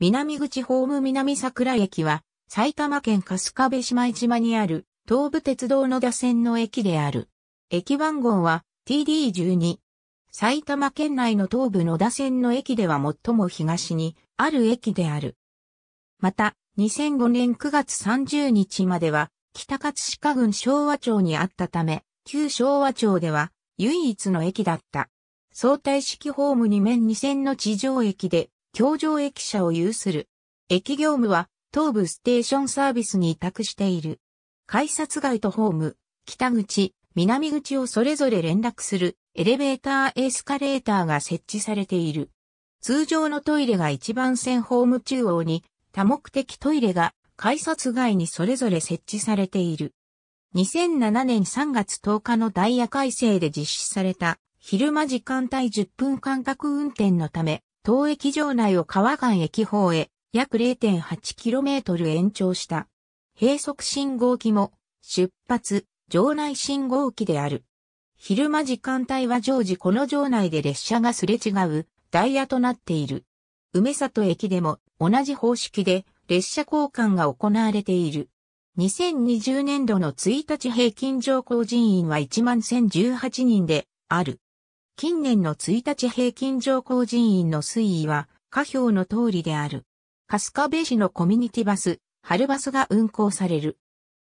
南口ホーム南桜駅は、埼玉県春日部島島にある、東武鉄道の打線の駅である。駅番号は TD12。埼玉県内の東武野田線の駅では最も東にある駅である。また、2005年9月30日までは、北葛飾郡昭和町にあったため、旧昭和町では唯一の駅だった。相対式ホーム2面2線の地上駅で、橋上駅舎を有する。駅業務は東部ステーションサービスに委託している。改札街とホーム、北口、南口をそれぞれ連絡するエレベーターエスカレーターが設置されている。通常のトイレが一番線ホーム中央に多目的トイレが改札外にそれぞれ設置されている。2007年3月10日のダイヤ改正で実施された昼間時間帯10分間隔運転のため当駅場内を川岸駅方へ約 0.8km 延長した。閉塞信号機も出発、場内信号機である。昼間時間帯は常時この場内で列車がすれ違うダイヤとなっている。梅里駅でも同じ方式で列車交換が行われている。2020年度の1日平均乗降人員は11,018人である。近年の1日平均乗降人員の推移は、下表の通りである。春日部市のコミュニティバス、春バスが運行される。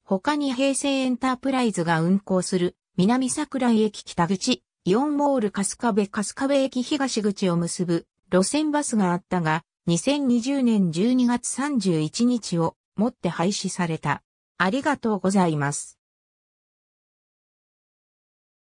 他に平成エンタープライズが運行する、南桜井駅北口、イオンモール春日部春日部駅東口を結ぶ路線バスがあったが、2020年12月31日をもって廃止された。ありがとうございます。